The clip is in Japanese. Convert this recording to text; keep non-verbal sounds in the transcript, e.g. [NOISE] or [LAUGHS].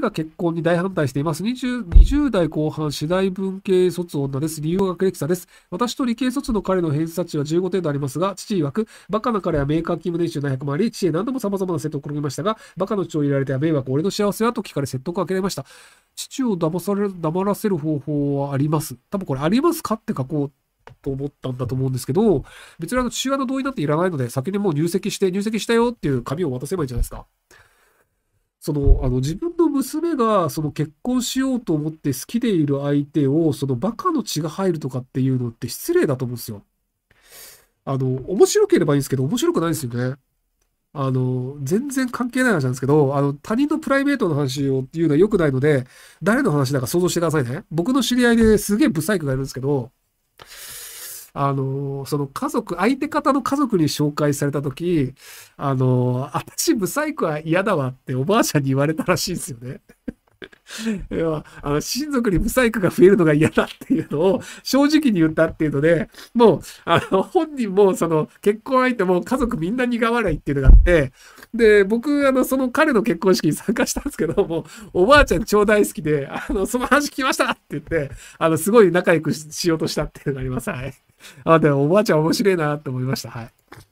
父が結婚に大反対しています。20, 20代後半、次第文系卒女です。理由は学歴差です。私と理系卒の彼の偏差値は15程度ありますが、父曰く、バカな彼はメーカー勤務年収700万あり、父へ何度も様々な説得を転げましたが、バカの血を入れられては迷惑、俺の幸せはと聞かれ説得をかけられました。父を騙され、黙らせる方法はあります。多分これ、ありますかって書こうと思ったんだと思うんですけど、別にあの父親の同意なんていらないので、先にもう入籍して、入籍したよっていう紙を渡せばいいじゃないですか。その、あの、自分娘がその結婚しようと思って好きでいる相手をそのバカの血が入るとかっていうのって失礼だと思うんですよ。あの、面白ければいいんですけど、面白くないですよね。あの、全然関係ない話なんですけど、あの、他人のプライベートの話を言うのは良くないので、誰の話だか想像してくださいね。僕の知り合いですげえブサイクがいるんですけど、あの、その家族、相手方の家族に紹介された時、あの、私、ブサイクは嫌だわっておばあちゃんに言われたらしいんですよね。い [LAUGHS] や、あの、親族に不細工が増えるのが嫌だっていうのを正直に言ったっていうので、もう、あの、本人も、その、結婚相手も家族みんな苦笑いっていうのがあって、で、僕、あの、その彼の結婚式に参加したんですけども、おばあちゃん超大好きで、あの、その話聞きましたって言って、あの、すごい仲良くしようとしたっていうのがあります。はい。あで、おばあちゃん面白いなと思いました。はい。